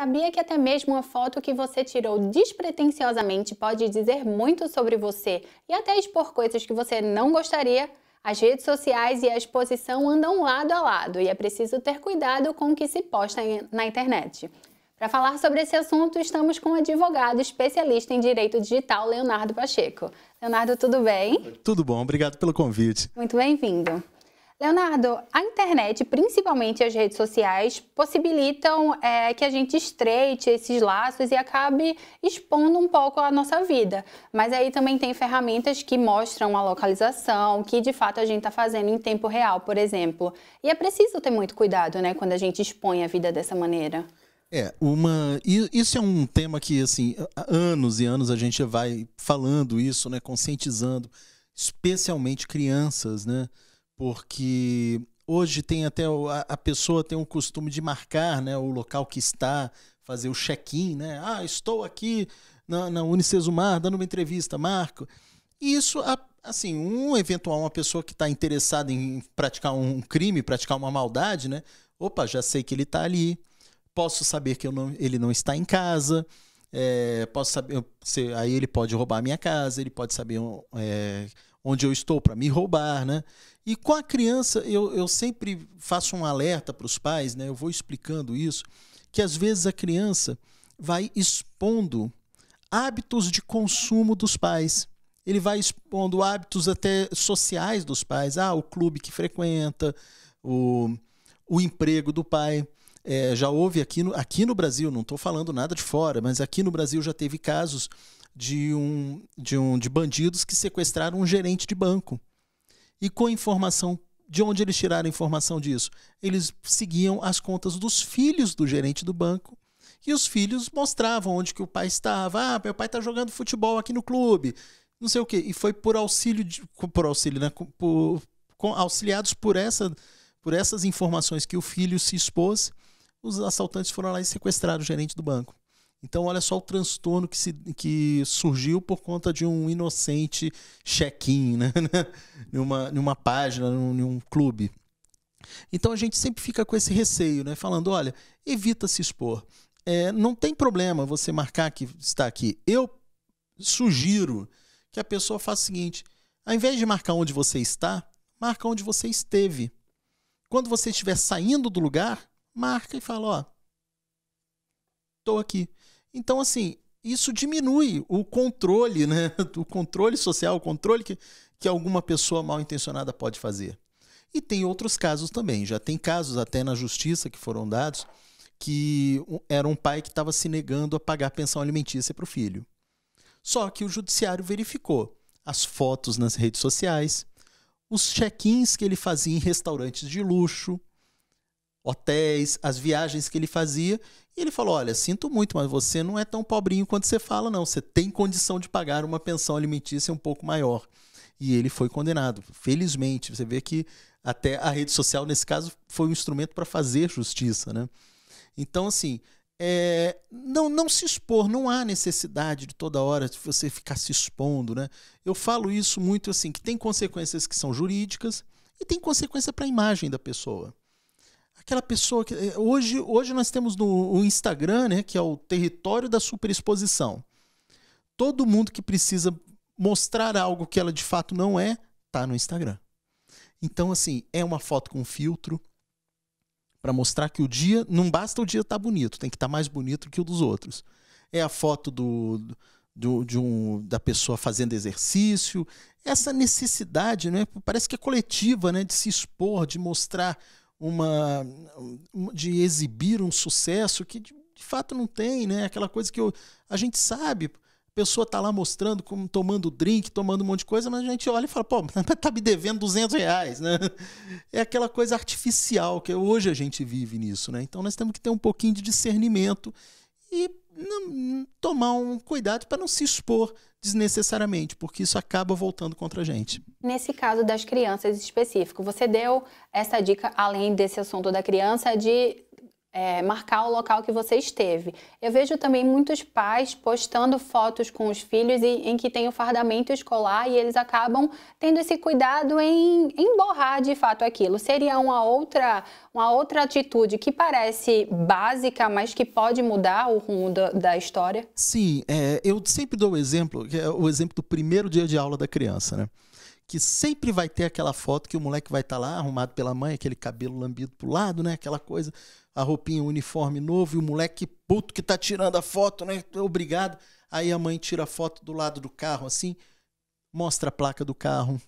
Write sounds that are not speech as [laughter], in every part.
Sabia que até mesmo uma foto que você tirou despretensiosamente pode dizer muito sobre você e até expor coisas que você não gostaria? As redes sociais e a exposição andam lado a lado e é preciso ter cuidado com o que se posta na internet. Para falar sobre esse assunto, estamos com o um advogado especialista em direito digital, Leonardo Pacheco. Leonardo, tudo bem? Tudo bom, obrigado pelo convite. Muito bem-vindo. Leonardo, a internet, principalmente as redes sociais, possibilitam é, que a gente estreite esses laços e acabe expondo um pouco a nossa vida. Mas aí também tem ferramentas que mostram a localização, que de fato a gente está fazendo em tempo real, por exemplo. E é preciso ter muito cuidado, né, quando a gente expõe a vida dessa maneira. É, uma. Isso é um tema que, assim, há anos e anos a gente vai falando isso, né? Conscientizando, especialmente crianças, né? porque hoje tem até a pessoa tem o costume de marcar né, o local que está, fazer o check-in, né? Ah, estou aqui na, na Unicesumar dando uma entrevista, Marco. E isso, assim, um eventual, uma pessoa que está interessada em praticar um crime, praticar uma maldade, né? Opa, já sei que ele está ali, posso saber que não, ele não está em casa, é, posso saber, se, aí ele pode roubar a minha casa, ele pode saber é, onde eu estou para me roubar, né? E com a criança, eu, eu sempre faço um alerta para os pais, né? Eu vou explicando isso, que às vezes a criança vai expondo hábitos de consumo dos pais. Ele vai expondo hábitos até sociais dos pais. Ah, o clube que frequenta, o, o emprego do pai. É, já houve aqui no, aqui no Brasil, não estou falando nada de fora, mas aqui no Brasil já teve casos de um de um de bandidos que sequestraram um gerente de banco. E com informação de onde eles tiraram informação disso? Eles seguiam as contas dos filhos do gerente do banco e os filhos mostravam onde que o pai estava. Ah, meu pai está jogando futebol aqui no clube, não sei o quê. E foi por auxílio, de, por auxílio, né? Por, com, auxiliados por, essa, por essas informações que o filho se expôs, os assaltantes foram lá e sequestraram o gerente do banco. Então, olha só o transtorno que, se, que surgiu por conta de um inocente check-in, né? [laughs] numa, numa página, num, num clube. Então, a gente sempre fica com esse receio, né? Falando, olha, evita se expor. É, não tem problema você marcar que está aqui. Eu sugiro que a pessoa faça o seguinte: ao invés de marcar onde você está, marca onde você esteve. Quando você estiver saindo do lugar, marca e fala: ó, estou aqui. Então, assim, isso diminui o controle, né? [laughs] O controle social, o controle que, que alguma pessoa mal intencionada pode fazer. E tem outros casos também. Já tem casos até na justiça que foram dados que era um pai que estava se negando a pagar pensão alimentícia para o filho. Só que o judiciário verificou as fotos nas redes sociais, os check-ins que ele fazia em restaurantes de luxo, hotéis, as viagens que ele fazia. E ele falou: Olha, sinto muito, mas você não é tão pobrinho quanto você fala, não. Você tem condição de pagar uma pensão alimentícia um pouco maior. E ele foi condenado. Felizmente, você vê que até a rede social, nesse caso, foi um instrumento para fazer justiça. Né? Então, assim, é, não, não se expor, não há necessidade de toda hora de você ficar se expondo, né? Eu falo isso muito assim, que tem consequências que são jurídicas e tem consequência para a imagem da pessoa aquela pessoa que eh, hoje, hoje nós temos no Instagram, né, que é o território da superexposição. Todo mundo que precisa mostrar algo que ela de fato não é, tá no Instagram. Então assim, é uma foto com filtro para mostrar que o dia não basta o dia estar tá bonito, tem que estar tá mais bonito que o dos outros. É a foto do, do de um, da pessoa fazendo exercício, essa necessidade, né, parece que é coletiva, né, de se expor, de mostrar uma de exibir um sucesso que de, de fato não tem, né? Aquela coisa que eu, a gente sabe, a pessoa tá lá mostrando, como tomando drink, tomando um monte de coisa, mas a gente olha e fala, pô, [laughs] tá me devendo 200 reais, né? É aquela coisa artificial que hoje a gente vive nisso, né? Então nós temos que ter um pouquinho de discernimento e não, hum, tomar um cuidado para não se expor desnecessariamente, porque isso acaba voltando contra a gente. Nesse caso das crianças específico, você deu essa dica, além desse assunto da criança, de é, marcar o local que você esteve. Eu vejo também muitos pais postando fotos com os filhos e, em que tem o fardamento escolar e eles acabam tendo esse cuidado em, emborrar borrar de fato aquilo. Seria uma outra, uma outra atitude que parece básica, mas que pode mudar o rumo da, da história? Sim, é, eu sempre dou o exemplo, é o exemplo do primeiro dia de aula da criança, né? que sempre vai ter aquela foto que o moleque vai estar tá lá arrumado pela mãe, aquele cabelo lambido pro lado, né? Aquela coisa, a roupinha, o uniforme novo e o moleque puto que tá tirando a foto, né? Obrigado. Aí a mãe tira a foto do lado do carro assim, mostra a placa do carro.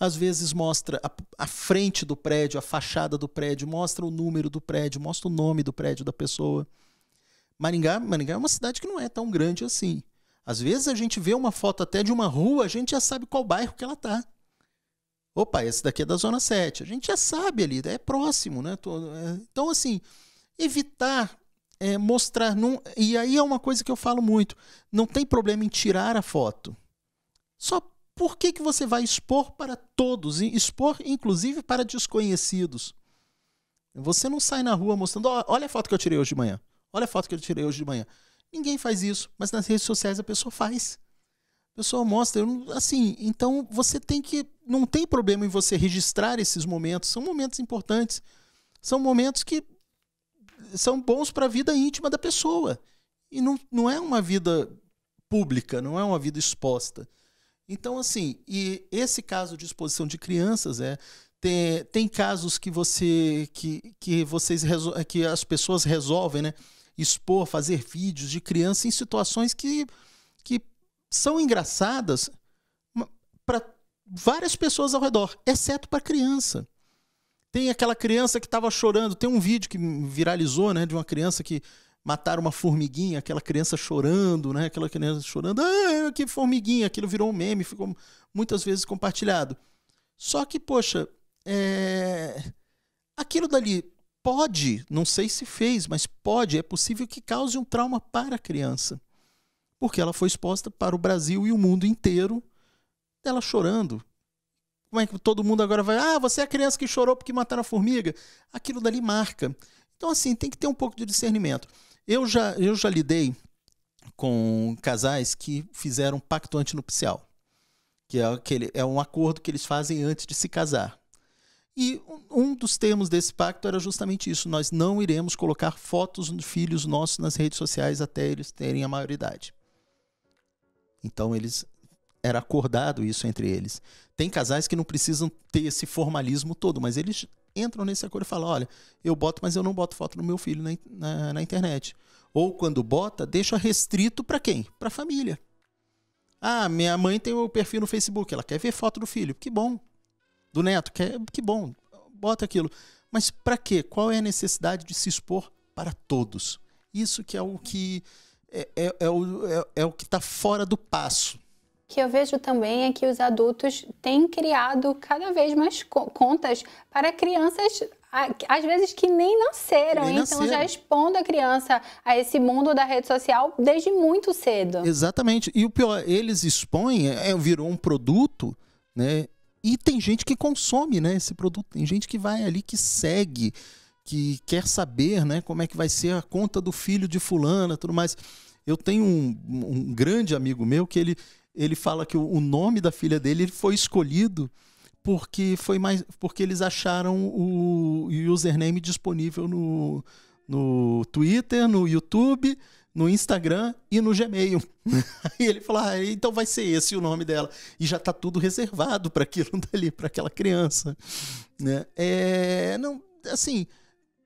Às vezes mostra a, a frente do prédio, a fachada do prédio, mostra o número do prédio, mostra o nome do prédio da pessoa. Maringá, Maringá é uma cidade que não é tão grande assim. Às vezes a gente vê uma foto até de uma rua, a gente já sabe qual bairro que ela está Opa, esse daqui é da Zona 7. A gente já sabe ali, é próximo, né? É, então, assim, evitar é, mostrar. Num, e aí é uma coisa que eu falo muito: não tem problema em tirar a foto. Só por que, que você vai expor para todos, expor inclusive para desconhecidos? Você não sai na rua mostrando, oh, olha a foto que eu tirei hoje de manhã, olha a foto que eu tirei hoje de manhã. Ninguém faz isso, mas nas redes sociais a pessoa faz. A pessoa mostra, assim, então você tem que não tem problema em você registrar esses momentos. São momentos importantes. São momentos que são bons para a vida íntima da pessoa. E não, não é uma vida pública, não é uma vida exposta. Então, assim, e esse caso de exposição de crianças é. Tem, tem casos que você que, que vocês que as pessoas resolvem né expor fazer vídeos de criança em situações que, que são engraçadas para várias pessoas ao redor, exceto para criança. Tem aquela criança que estava chorando, tem um vídeo que viralizou, né, de uma criança que mataram uma formiguinha, aquela criança chorando, né, aquela criança chorando, ah, que formiguinha, aquilo virou um meme, ficou muitas vezes compartilhado. Só que, poxa, é... aquilo dali pode, não sei se fez, mas pode, é possível que cause um trauma para a criança. Porque ela foi exposta para o Brasil e o mundo inteiro ela chorando. Como é que todo mundo agora vai. Ah, você é a criança que chorou porque mataram a formiga. Aquilo dali marca. Então, assim, tem que ter um pouco de discernimento. Eu já, eu já lidei com casais que fizeram pacto antinupcial, que é, aquele, é um acordo que eles fazem antes de se casar. E um dos termos desse pacto era justamente isso: nós não iremos colocar fotos de filhos nossos nas redes sociais até eles terem a maioridade. Então eles era acordado isso entre eles. Tem casais que não precisam ter esse formalismo todo, mas eles entram nesse acordo e falam: olha, eu boto, mas eu não boto foto do meu filho na, na, na internet. Ou quando bota, deixa restrito para quem? Para a família. Ah, minha mãe tem o perfil no Facebook, ela quer ver foto do filho, que bom. Do neto, quer, que bom. Bota aquilo. Mas para quê? Qual é a necessidade de se expor para todos? Isso que é o que é, é, é o, é, é o que está fora do passo que eu vejo também é que os adultos têm criado cada vez mais contas para crianças às vezes que nem nasceram, nem então já expondo a criança a esse mundo da rede social desde muito cedo. Exatamente. E o pior, eles expõem, é, é, virou um produto, né? E tem gente que consome, né, esse produto, tem gente que vai ali que segue, que quer saber, né, como é que vai ser a conta do filho de fulana, tudo mais. Eu tenho um, um grande amigo meu que ele ele fala que o nome da filha dele foi escolhido porque foi mais porque eles acharam o username disponível no, no Twitter, no YouTube, no Instagram e no Gmail. e [laughs] ele fala ah, então vai ser esse o nome dela. E já está tudo reservado para aquilo [laughs] dali, para aquela criança. Né? É, não, assim,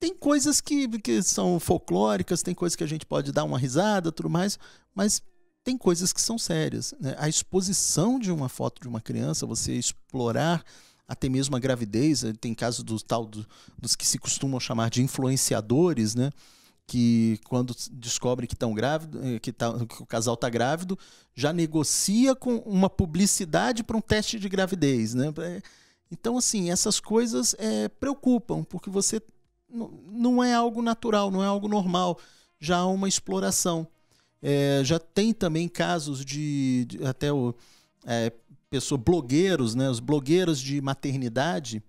tem coisas que, que são folclóricas, tem coisas que a gente pode dar uma risada, tudo mais, mas tem coisas que são sérias. Né? A exposição de uma foto de uma criança, você explorar até mesmo a gravidez, eh, tem casos do tal do, dos que se costumam chamar de influenciadores, né? que quando descobre que estão grávido, eh, que, tá, que o casal está grávido, já negocia com uma publicidade para um teste de gravidez, né? Eh, então assim essas coisas é, preocupam porque você não é algo natural, não é algo normal, já há uma exploração. É, já tem também casos de, de até o, é, pessoa, blogueiros, né, os blogueiros de maternidade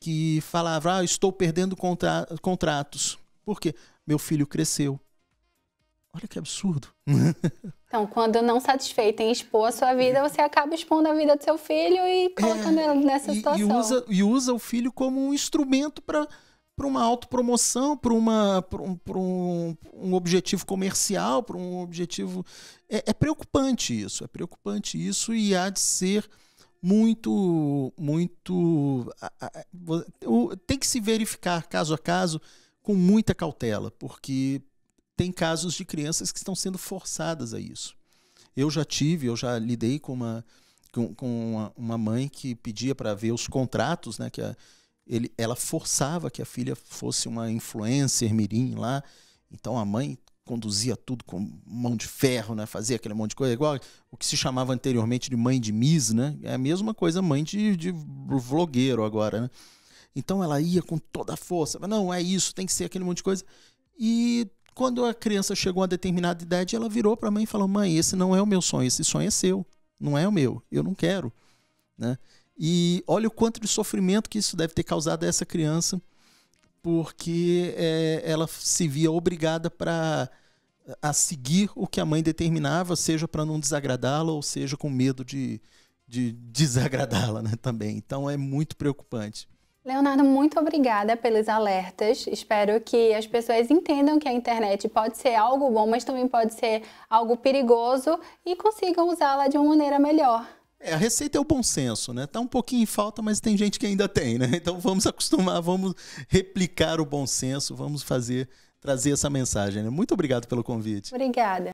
que falavam, ah, estou perdendo contra contratos. porque Meu filho cresceu. Olha que absurdo. [laughs] Então, quando não satisfeito em expor a sua vida, você acaba expondo a vida do seu filho e é, colocando é, ele nessa e, situação. E usa, e usa o filho como um instrumento para para uma autopromoção, para um, um, um, objetivo comercial, para um objetivo é, é, preocupante isso, é preocupante isso e há de ser muito muito tem que se verificar caso a caso com muita cautela, porque tem casos de crianças que estão sendo forçadas a isso. Eu já tive, eu já lidei com uma com, com uma, uma, mãe que pedia para ver os contratos, né, que a, ele, ela forçava que a filha fosse uma influencer mirim lá. Então a mãe conduzia tudo com mão de ferro, né? Fazia aquele monte de coisa igual o que se chamava anteriormente de mãe de Miss, né? É a mesma coisa mãe de, de vlogueiro agora, né? Então ela ia com toda a força, mas não é isso, tem que ser aquele monte de coisa. E quando a criança chegou a determinada idade, ela virou para a mãe e falou: "Mãe, esse não é o meu sonho, esse sonho é seu, não é o meu, eu não quero", né? E olha o quanto de sofrimento que isso deve ter causado a essa criança, porque é, ela se via obrigada para a seguir o que a mãe determinava, seja para não desagradá-la ou seja com medo de, de [laughs] desagradá-la né, também. Então é muito preocupante. Leonardo, muito obrigada pelos alertas. Espero que as pessoas entendam que a internet pode ser algo bom, mas também pode ser algo perigoso e consigam usá-la de uma maneira melhor. É, a receita é o bom senso, né? Tá um pouquinho em falta, mas tem gente que ainda tem, né? [laughs] Então vamos acostumar, vamos replicar o bom senso, vamos fazer trazer essa mensagem. Né? Muito obrigado pelo convite. Obrigada.